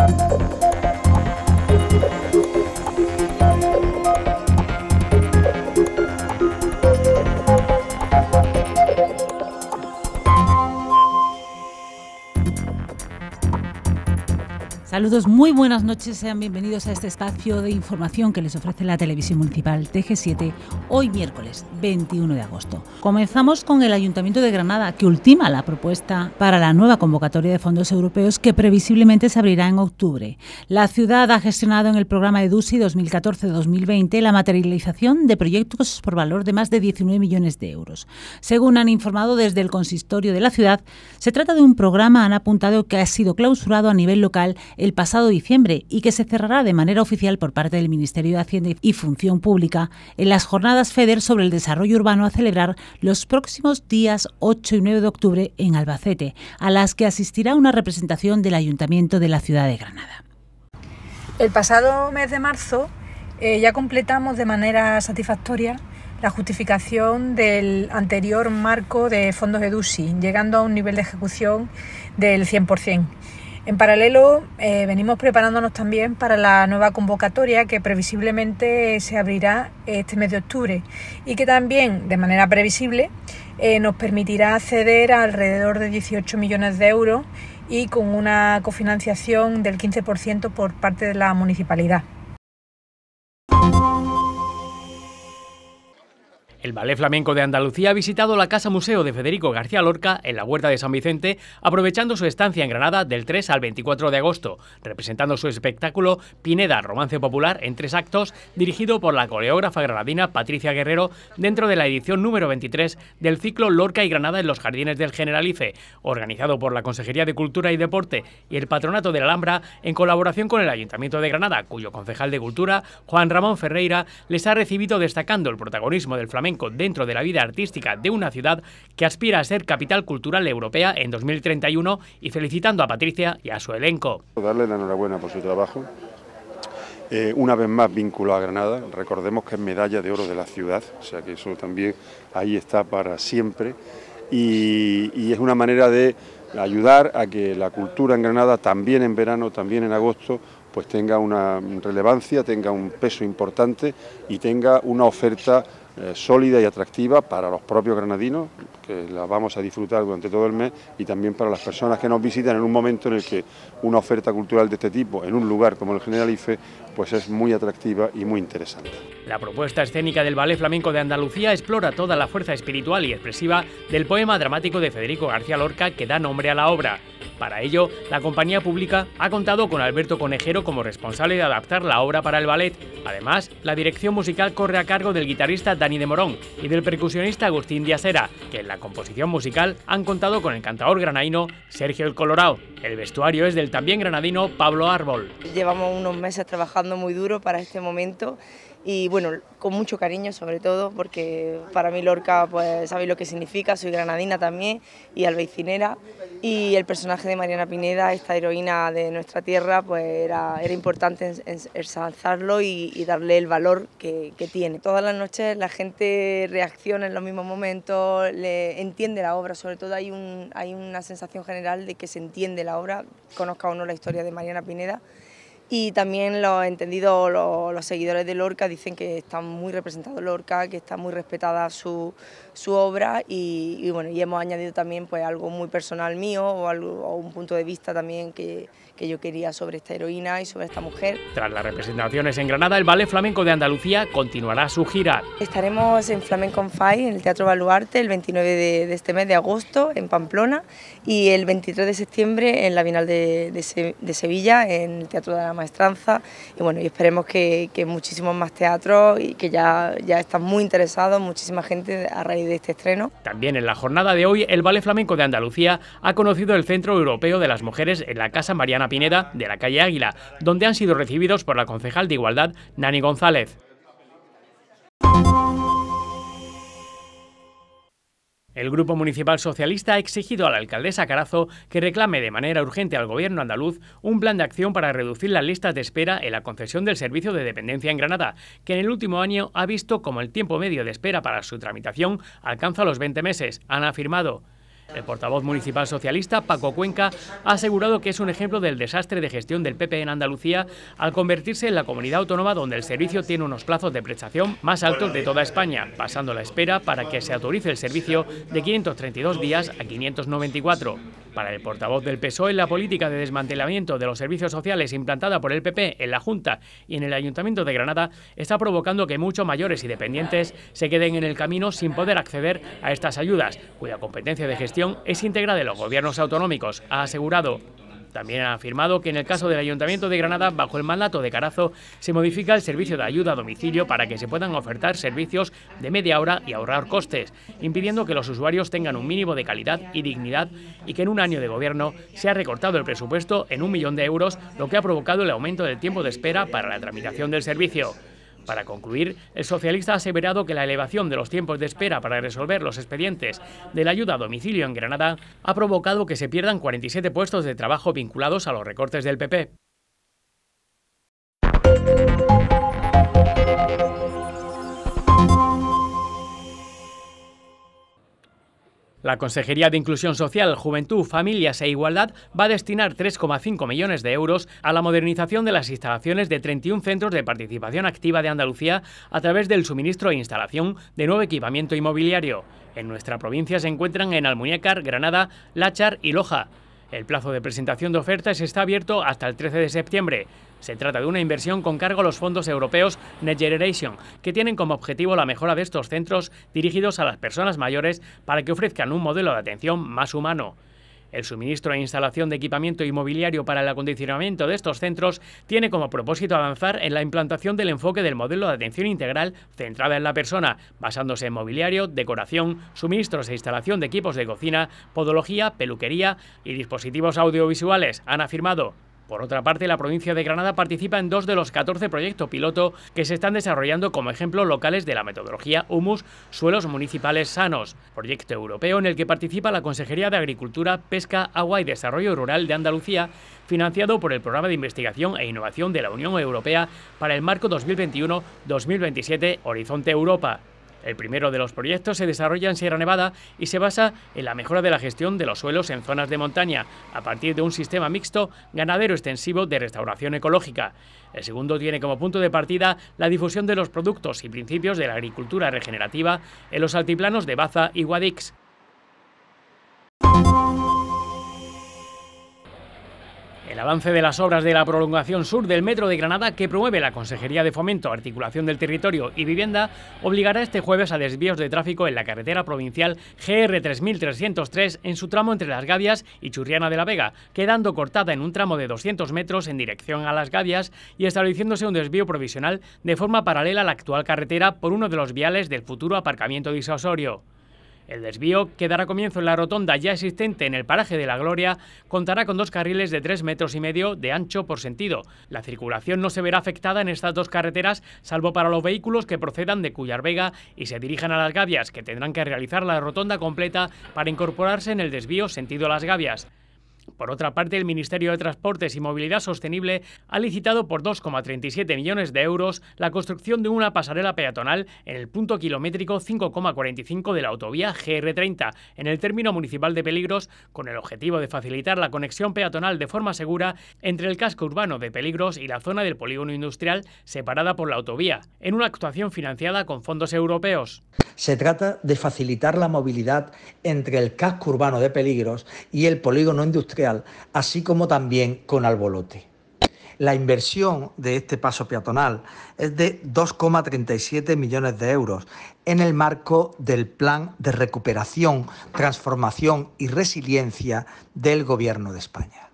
Thank Saludos, muy buenas noches, sean bienvenidos a este espacio de información que les ofrece la Televisión Municipal TG7 hoy miércoles 21 de agosto. Comenzamos con el Ayuntamiento de Granada que ultima la propuesta para la nueva convocatoria de fondos europeos que previsiblemente se abrirá en octubre. La ciudad ha gestionado en el programa DUSI 2014-2020 la materialización de proyectos por valor de más de 19 millones de euros. Según han informado desde el consistorio de la ciudad, se trata de un programa, han apuntado, que ha sido clausurado a nivel local el pasado diciembre y que se cerrará de manera oficial por parte del Ministerio de Hacienda y Función Pública en las jornadas FEDER sobre el desarrollo urbano a celebrar los próximos días 8 y 9 de octubre en Albacete, a las que asistirá una representación del Ayuntamiento de la ciudad de Granada. El pasado mes de marzo eh, ya completamos de manera satisfactoria la justificación del anterior marco de fondos de EDUSI, llegando a un nivel de ejecución del 100%. En paralelo, eh, venimos preparándonos también para la nueva convocatoria que previsiblemente se abrirá este mes de octubre y que también, de manera previsible, eh, nos permitirá acceder a alrededor de 18 millones de euros y con una cofinanciación del 15% por parte de la municipalidad. El Ballet Flamenco de Andalucía ha visitado la Casa Museo de Federico García Lorca en la Huerta de San Vicente, aprovechando su estancia en Granada del 3 al 24 de agosto, representando su espectáculo Pineda, Romance Popular, en tres actos, dirigido por la coreógrafa granadina Patricia Guerrero, dentro de la edición número 23 del ciclo Lorca y Granada en los Jardines del Generalife, organizado por la Consejería de Cultura y Deporte y el Patronato de la Alhambra, en colaboración con el Ayuntamiento de Granada, cuyo concejal de Cultura, Juan Ramón Ferreira, les ha recibido destacando el protagonismo del flamenco dentro de la vida artística de una ciudad que aspira a ser capital cultural europea en 2031 y felicitando a Patricia y a su elenco. Darle la enhorabuena por su trabajo. Eh, una vez más vínculo a Granada, recordemos que es medalla de oro de la ciudad, o sea que eso también ahí está para siempre y, y es una manera de ayudar a que la cultura en Granada también en verano, también en agosto, pues tenga una relevancia, tenga un peso importante y tenga una oferta eh, sólida y atractiva para los propios granadinos, que la vamos a disfrutar durante todo el mes, y también para las personas que nos visitan en un momento en el que una oferta cultural de este tipo, en un lugar como el Generalife, pues es muy atractiva y muy interesante. La propuesta escénica del Ballet Flamenco de Andalucía explora toda la fuerza espiritual y expresiva del poema dramático de Federico García Lorca que da nombre a la obra. Para ello, la compañía pública ha contado con Alberto Conejero como responsable de adaptar la obra para el ballet. Además, la dirección musical corre a cargo del guitarrista de Morón y del percusionista Agustín Díazera, que en la composición musical han contado con el cantador granaino Sergio el Colorado. El vestuario es del también granadino Pablo Árbol. Llevamos unos meses trabajando muy duro para este momento y bueno, con mucho cariño sobre todo, porque para mí Lorca, pues sabéis lo que significa, soy granadina también y albeicinera, y el personaje de Mariana Pineda, esta heroína de nuestra tierra, pues era, era importante ensalzarlo y, darle el valor que, que tiene. Todas las noches la gente reacciona en los mismos momentos, le entiende la obra, sobre todo hay, hay una sensación general de que se entiende la obra, conozca o no la historia de Mariana Pineda, y también lo entendidos, entendido los, seguidores de Lorca dicen que está muy representado Lorca, que está muy respetada su, obra y, bueno, y hemos añadido también pues algo muy personal mío o, un punto de vista también que, yo quería sobre esta heroína y sobre esta mujer. Tras las representaciones en Granada, el Ballet Flamenco de Andalucía continuará su gira. Estaremos en Flamenco en en el Teatro Baluarte, el 29 de, este mes de agosto en Pamplona y el 23 de septiembre en la Bienal de, de, Sevilla, en el Teatro de la maestranza y bueno, y esperemos que, muchísimos más teatros y que ya, ya están muy interesados, muchísima gente a raíz de este estreno. También en la jornada de hoy, el Vale Flamenco de Andalucía ha conocido el Centro Europeo de las Mujeres en la Casa Mariana Pineda de la calle Águila, donde han sido recibidos por la concejal de Igualdad, Nani González. El Grupo Municipal Socialista ha exigido a la alcaldesa Carazo que reclame de manera urgente al gobierno andaluz un plan de acción para reducir las listas de espera en la concesión del servicio de dependencia en Granada, que en el último año ha visto como el tiempo medio de espera para su tramitación alcanza los 20 meses, han afirmado. El portavoz municipal socialista, Paco Cuenca, ha asegurado que es un ejemplo del desastre de gestión del PP en Andalucía al convertirse en la comunidad autónoma donde el servicio tiene unos plazos de prestación más altos de toda España, pasando la espera para que se autorice el servicio de 532 días a 594. Para el portavoz del PSOE, la política de desmantelamiento de los servicios sociales implantada por el PP en la Junta y en el Ayuntamiento de Granada está provocando que muchos mayores y dependientes se queden en el camino sin poder acceder a estas ayudas, cuya competencia de gestión es íntegra de los gobiernos autonómicos, ha asegurado. También ha afirmado que en el caso del Ayuntamiento de Granada, bajo el mandato de Carazo, se modifica el servicio de ayuda a domicilio para que se puedan ofertar servicios de media hora y ahorrar costes, impidiendo que los usuarios tengan un mínimo de calidad y dignidad y que en un año de gobierno se ha recortado el presupuesto en un millón de euros, lo que ha provocado el aumento del tiempo de espera para la tramitación del servicio. Para concluir, el socialista ha aseverado que la elevación de los tiempos de espera para resolver los expedientes de la ayuda a domicilio en Granada ha provocado que se pierdan 47 puestos de trabajo vinculados a los recortes del PP. La Consejería de Inclusión Social, Juventud, Familias e Igualdad va a destinar 3,5 millones de euros a la modernización de las instalaciones de 31 centros de participación activa de Andalucía a través del suministro e instalación de nuevo equipamiento inmobiliario. En nuestra provincia se encuentran en Almuñécar, Granada, Láchar y Loja. El plazo de presentación de ofertas está abierto hasta el 13 de septiembre. Se trata de una inversión con cargo a los fondos europeos Next Generation, que tienen como objetivo la mejora de estos centros dirigidos a las personas mayores para que ofrezcan un modelo de atención más humano. El suministro e instalación de equipamiento inmobiliario para el acondicionamiento de estos centros tiene como propósito avanzar en la implantación del enfoque del modelo de atención integral centrada en la persona, basándose en mobiliario, decoración, suministros e instalación de equipos de cocina, podología, peluquería y dispositivos audiovisuales, han afirmado. Por otra parte, la provincia de Granada participa en dos de los 14 proyectos piloto que se están desarrollando como ejemplos locales de la metodología humus Suelos Municipales Sanos, proyecto europeo en el que participa la Consejería de Agricultura, Pesca, Agua y Desarrollo Rural de Andalucía, financiado por el Programa de Investigación e Innovación de la Unión Europea para el marco 2021-2027 Horizonte Europa. El primero de los proyectos se desarrolla en Sierra Nevada y se basa en la mejora de la gestión de los suelos en zonas de montaña, a partir de un sistema mixto ganadero extensivo de restauración ecológica. El segundo tiene como punto de partida la difusión de los productos y principios de la agricultura regenerativa en los altiplanos de Baza y Guadix. avance de las obras de la prolongación sur del Metro de Granada que promueve la Consejería de Fomento, Articulación del Territorio y Vivienda obligará este jueves a desvíos de tráfico en la carretera provincial GR 3303 en su tramo entre Las Gavias y Churriana de la Vega, quedando cortada en un tramo de 200 metros en dirección a Las Gavias y estableciéndose un desvío provisional de forma paralela a la actual carretera por uno de los viales del futuro aparcamiento disuasorio. El desvío, que dará comienzo en la rotonda ya existente en el paraje de la Gloria, contará con dos carriles de tres metros y medio de ancho por sentido. La circulación no se verá afectada en estas dos carreteras, salvo para los vehículos que procedan de Cullarvega y se dirijan a Las Gavias, que tendrán que realizar la rotonda completa para incorporarse en el desvío sentido a Las Gavias. Por otra parte, el Ministerio de Transportes y Movilidad Sostenible ha licitado por 2,37 millones de euros la construcción de una pasarela peatonal en el punto kilométrico 5,45 de la autovía GR30, en el término municipal de Peligros, con el objetivo de facilitar la conexión peatonal de forma segura entre el casco urbano de Peligros y la zona del polígono industrial separada por la autovía, en una actuación financiada con fondos europeos. Se trata de facilitar la movilidad entre el casco urbano de Peligros y el polígono industrial así como también con Albolote. La inversión de este paso peatonal es de 2,37 millones de euros en el marco del Plan de Recuperación, Transformación y Resiliencia del Gobierno de España.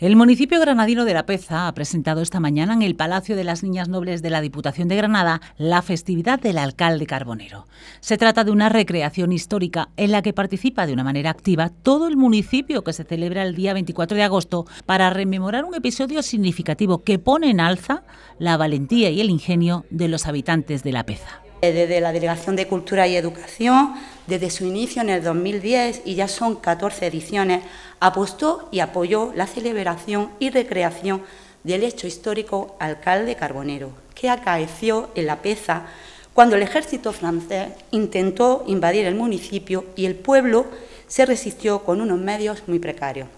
El municipio granadino de La Peza ha presentado esta mañana en el Palacio de las Niñas Nobles de la Diputación de Granada la festividad del alcalde Carbonero. Se trata de una recreación histórica en la que participa de una manera activa todo el municipio que se celebra el día 24 de agosto para rememorar un episodio significativo que pone en alza la valentía y el ingenio de los habitantes de La Peza. Desde la Delegación de Cultura y Educación desde su inicio en el 2010 y ya son 14 ediciones, apostó y apoyó la celebración y recreación del hecho histórico alcalde Carbonero, que acaeció en la Peza cuando el ejército francés intentó invadir el municipio y el pueblo se resistió con unos medios muy precarios.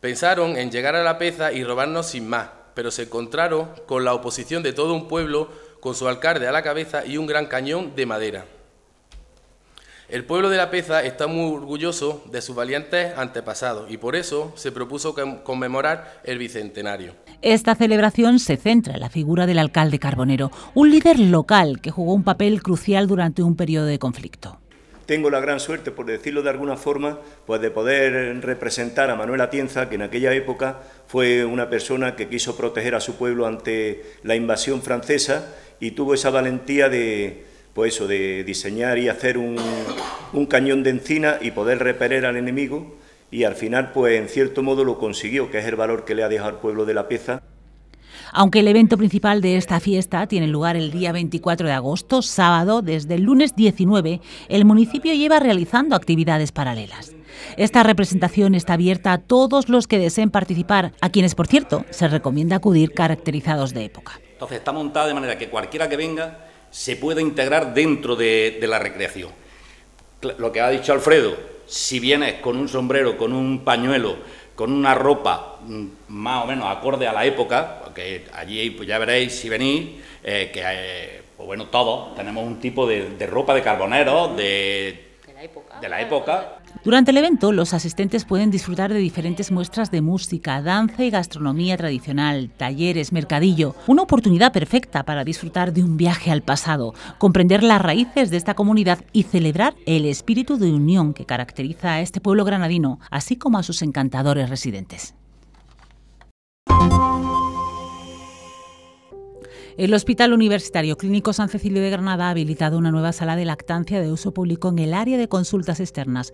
Pensaron en llegar a la Peza y robarnos sin más, pero se encontraron con la oposición de todo un pueblo, con su alcalde a la cabeza y un gran cañón de madera. El pueblo de La Peza está muy orgulloso de sus valientes antepasados y por eso se propuso conmemorar el bicentenario. Esta celebración se centra en la figura del alcalde Carbonero, un líder local que jugó un papel crucial durante un periodo de conflicto. Tengo la gran suerte, por decirlo de alguna forma, pues de poder representar a Manuel Atienza, que en aquella época fue una persona que quiso proteger a su pueblo ante la invasión francesa y tuvo esa valentía de, pues eso, de diseñar y hacer un, un cañón de encina y poder repeler al enemigo y al final, pues en cierto modo lo consiguió, que es el valor que le ha dejado el pueblo de la pieza. Aunque el evento principal de esta fiesta tiene lugar el día 24 de agosto, sábado, desde el lunes 19, el municipio lleva realizando actividades paralelas. Esta representación está abierta a todos los que deseen participar, a quienes, por cierto, se recomienda acudir caracterizados de época. Entonces está montada de manera que cualquiera que venga se puede integrar dentro de, la recreación. Lo que ha dicho Alfredo, si vienes con un sombrero, con un pañuelo, con una ropa mm, más o menos acorde a la época, porque allí pues ya veréis si venís, eh, que eh, pues bueno, todos tenemos un tipo de, ropa de carbonero, de, De la época durante el evento, los asistentes pueden disfrutar de diferentes muestras de música, danza y gastronomía tradicional, talleres, mercadillo, una oportunidad perfecta para disfrutar de un viaje al pasado, comprender las raíces de esta comunidad y celebrar el espíritu de unión que caracteriza a este pueblo granadino, así como a sus encantadores residentes. El Hospital Universitario Clínico San Cecilio de Granada ha habilitado una nueva sala de lactancia de uso público en el área de consultas externas.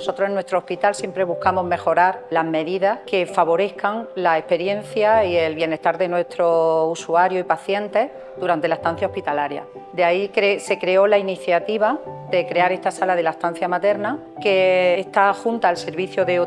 Nosotros en nuestro hospital siempre buscamos mejorar las medidas que favorezcan la experiencia y el bienestar de nuestro usuario y pacientes durante la estancia hospitalaria. De ahí se creó la iniciativa de crear esta sala de la estancia materna que está junta al servicio de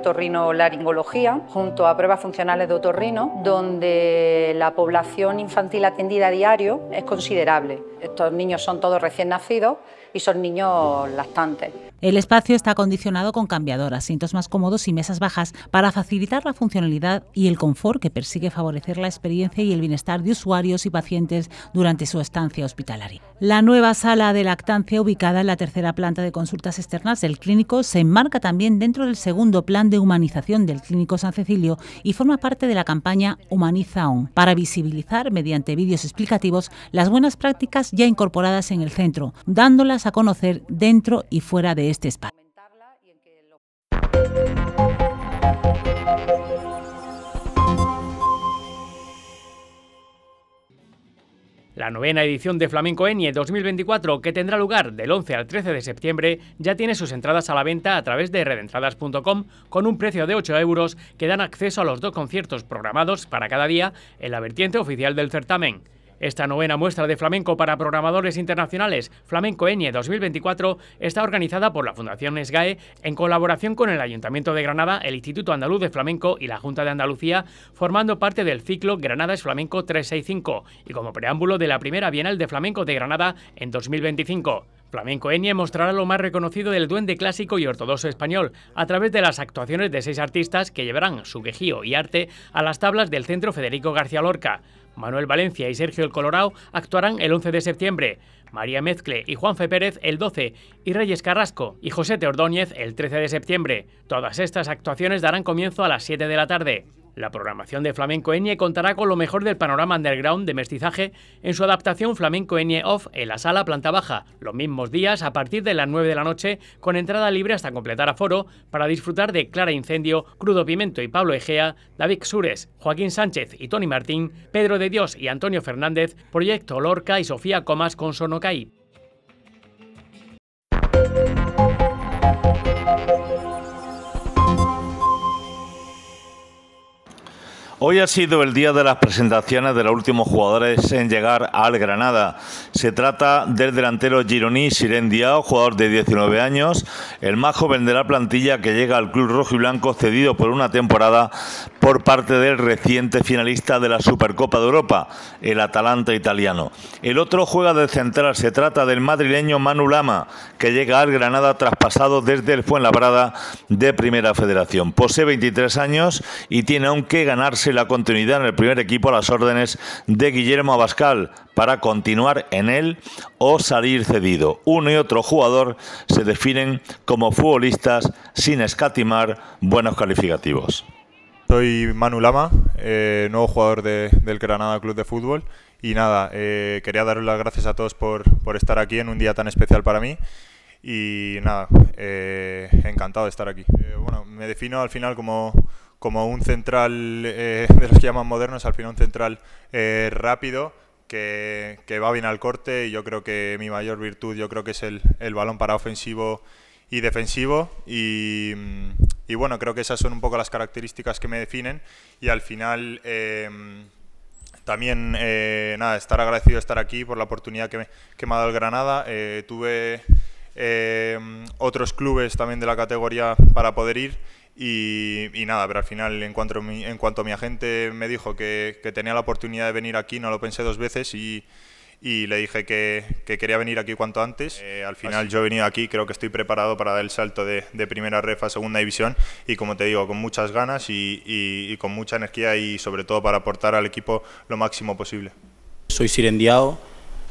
laringología, junto a pruebas funcionales de otorrino, donde la población infantil atendida a diario es considerable. Estos niños son todos recién nacidos y son niños lactantes. El espacio está acondicionado con cambiadoras, asientos más cómodos y mesas bajas para facilitar la funcionalidad y el confort que persigue favorecer la experiencia y el bienestar de usuarios y pacientes durante su estancia hospitalaria. La nueva sala de lactancia ubicada en la tercera planta de consultas externas del clínico se enmarca también dentro del segundo plan de humanización del clínico San Cecilio y forma parte de la campaña Humaniza para visibilizar mediante vídeos explicativos las buenas prácticas ya incorporadas en el centro, dándolas a conocer dentro y fuera de este espacio. La novena edición de Flamenco Enie 2024, que tendrá lugar del 11 al 13 de septiembre, ya tiene sus entradas a la venta a través de redentradas.com con un precio de 8 euros que dan acceso a los dos conciertos programados para cada día en la vertiente oficial del certamen. Esta novena muestra de flamenco para programadores internacionales, Flamenco Eñe 2024, está organizada por la Fundación SGAE en colaboración con el Ayuntamiento de Granada, el Instituto Andaluz de Flamenco y la Junta de Andalucía, formando parte del ciclo Granada es Flamenco 365 y como preámbulo de la primera Bienal de Flamenco de Granada en 2025. Flamenco Eñe mostrará lo más reconocido del duende clásico y ortodoxo español a través de las actuaciones de seis artistas que llevarán su quejío y arte a las tablas del Centro Federico García Lorca. Manuel Valencia y Sergio El Colorado actuarán el 11 de septiembre, María Mezcle y Juan Fe Pérez el 12 y Reyes Carrasco y José Teordóñez el 13 de septiembre. Todas estas actuaciones darán comienzo a las 7 de la tarde. La programación de Flamenco Enie contará con lo mejor del panorama underground de mestizaje en su adaptación Flamenco Enie Off en la sala planta baja, los mismos días a partir de las 9 de la noche, con entrada libre hasta completar aforo, para disfrutar de Clara Incendio, Crudo Pimento y Pablo Egea, David Sures, Joaquín Sánchez y Tony Martín, Pedro de Dios y Antonio Fernández, Proyecto Lorca y Sofía Comas con Sonocay. Hoy ha sido el día de las presentaciones de los últimos jugadores en llegar al Granada. Se trata del delantero gironí Sirén Diao, jugador de 19 años, el más joven de la plantilla que llega al club rojo y blanco cedido por una temporada por parte del reciente finalista de la Supercopa de Europa, el Atalanta italiano. El otro juega de central, se trata del madrileño Manu Lama, que llega al Granada traspasado desde el Fuenlabrada de Primera Federación. Posee 23 años y tiene aún que ganarse la continuidad en el primer equipo a las órdenes de Guillermo Abascal para continuar en él o salir cedido. Uno y otro jugador se definen como futbolistas sin escatimar buenos calificativos soy Manu Lama, eh, nuevo jugador del Granada Club de Fútbol. Y nada, eh, quería daros las gracias a todos por, por, estar aquí en un día tan especial para mí. Y nada, eh, encantado de estar aquí. bueno, me defino al final como, como un central de los que llaman modernos, al final un central rápido. Que, que, va bien al corte y yo creo que mi mayor virtud yo creo que es el, el balón para ofensivo y defensivo mm, y, bueno, creo que esas son un poco las características que me definen y al final em, también eh, nada, estar agradecido de estar aquí por la oportunidad que me, que ha dado el Granada. Eh, tuve em, otros clubes también de la categoría para poder ir y, nada, pero al final en cuanto, mi, en cuanto mi agente me dijo que, que tenía la oportunidad de venir aquí, no lo pensé dos veces y y le dije que, que, quería venir aquí cuanto antes. Eh, eh, al final yo he venido aquí, creo que estoy preparado para dar el salto de, de, primera refa a segunda división y como te digo, con muchas ganas y, y, y, con mucha energía y sobre todo para aportar al equipo lo máximo posible. Soy Sirendiao,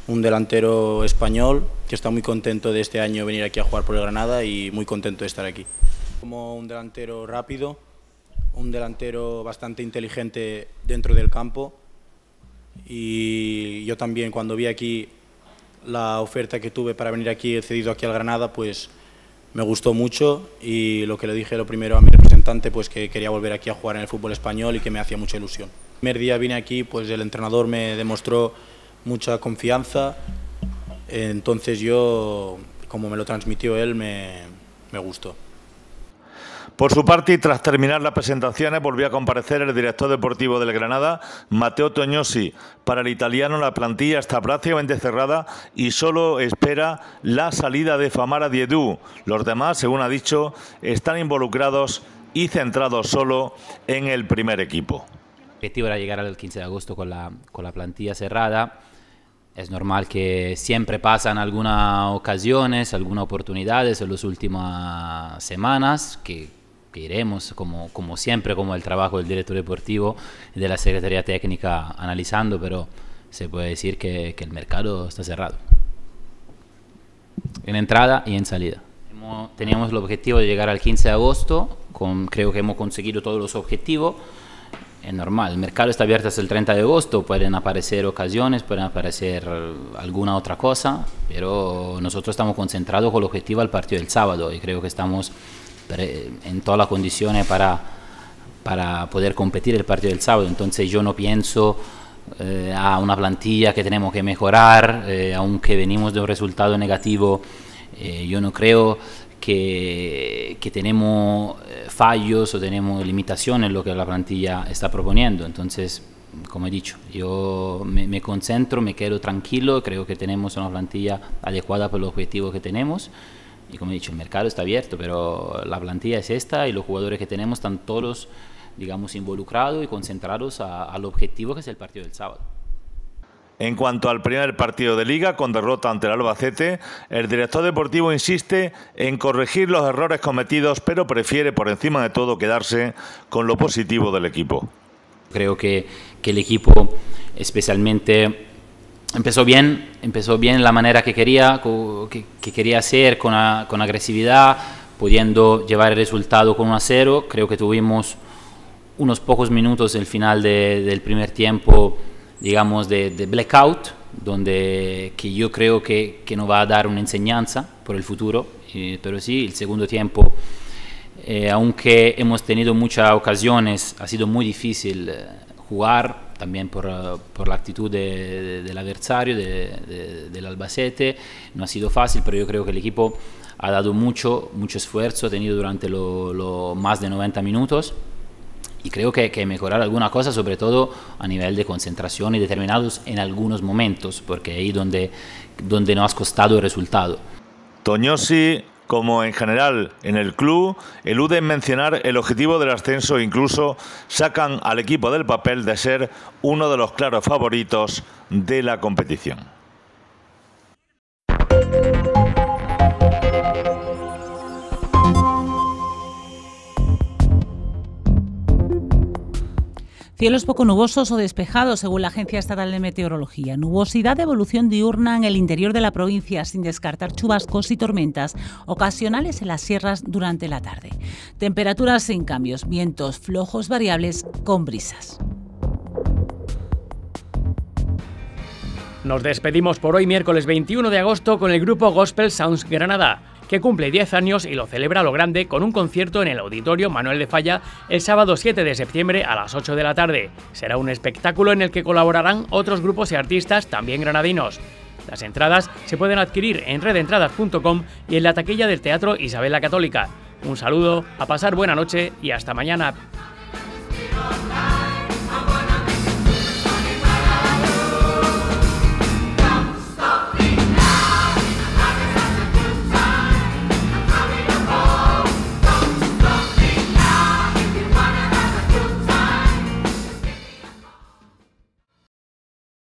un delantero español que está muy contento de este año venir aquí a jugar por el Granada y muy contento de estar aquí. Como un delantero rápido, un delantero bastante inteligente dentro del campo, y yo también cuando vi aquí la oferta que tuve para venir aquí, he cedido aquí al Granada, pues me gustó mucho y lo que le dije lo primero a mi representante, pues que quería volver aquí a jugar en el fútbol español y que me hacía mucha ilusión. El primer día vine aquí, pues el entrenador me demostró mucha confianza, entonces yo, como me lo transmitió él, me, me gustó. Por su parte, tras terminar las presentaciones, volvió a comparecer el director deportivo del Granada, Mateo Toñosi. Para el italiano, la plantilla está prácticamente cerrada y solo espera la salida de Famara Diedú. Los demás, según ha dicho, están involucrados y centrados solo en el primer equipo. El objetivo era llegar al 15 de agosto con la, con la plantilla cerrada. Es normal que siempre pasan algunas ocasiones, algunas oportunidades en las últimas semanas que que iremos, como, como siempre, como el trabajo del director deportivo y de la Secretaría Técnica analizando, pero se puede decir que, el mercado está cerrado. En entrada y en salida. teníamos el objetivo de llegar al 15 de agosto, con, creo que hemos conseguido todos los objetivos. Es normal, el mercado está abierto hasta el 30 de agosto, pueden aparecer ocasiones, pueden aparecer alguna otra cosa, pero nosotros estamos concentrados con el objetivo al partido del sábado y creo que estamos en todas las condiciones para, para poder competir el partido del sábado. Entonces yo no pienso eh, a una plantilla que tenemos que mejorar, eh, aunque venimos de un resultado negativo, eh, yo no creo que, que, tenemos fallos o tenemos limitaciones en lo que la plantilla está proponiendo. Entonces, como he dicho, yo me, me concentro, me quedo tranquilo, creo que tenemos una plantilla adecuada para los objetivos que tenemos y como he dicho, el mercado está abierto, pero la plantilla es esta y los jugadores que tenemos están todos, digamos, involucrados y concentrados al objetivo que es el partido del sábado. En cuanto al primer partido de liga, con derrota ante el Albacete, el director deportivo insiste en corregir los errores cometidos, pero prefiere por encima de todo quedarse con lo positivo del equipo. Creo que, que el equipo, especialmente empezó bien, empezó bien la manera que quería, que, quería hacer con, con, agresividad, pudiendo llevar el resultado con un a cero. Creo que tuvimos unos pocos minutos el final del primer tiempo, digamos, de, blackout, donde que yo creo que, que nos va a dar una enseñanza por el futuro, eh, pero sí, el segundo tiempo. Eh, aunque hemos tenido muchas ocasiones, ha sido muy difícil eh, jugar también por, por, la actitud del adversario, del Albacete. No ha sido fácil, pero yo creo que el equipo ha dado mucho, mucho esfuerzo, tenido durante los más de 90 minutos. Y creo que hay que mejorar alguna cosa, sobre todo a nivel de concentración y determinados en algunos momentos, porque ahí donde, donde nos ha costado el resultado. Toñosi como en general en el club, eluden mencionar el objetivo del ascenso e incluso sacan al equipo del papel de ser uno de los claros favoritos de la competición. Cielos poco nubosos o despejados, según la Agencia Estatal de Meteorología. Nubosidad de evolución diurna en el interior de la provincia, sin descartar chubascos y tormentas ocasionales en las sierras durante la tarde. Temperaturas sin cambios, vientos flojos variables con brisas. Nos despedimos por hoy miércoles 21 de agosto con el grupo Gospel Sounds Granada que cumple 10 años y lo celebra a lo grande con un concierto en el Auditorio Manuel de Falla el sábado 7 de septiembre a las 8 de la tarde. Será un espectáculo en el que colaborarán otros grupos y artistas también granadinos. Las entradas se pueden adquirir en redentradas.com y en la taquilla del Teatro Isabel la Católica. Un saludo, a pasar buena noche y hasta mañana.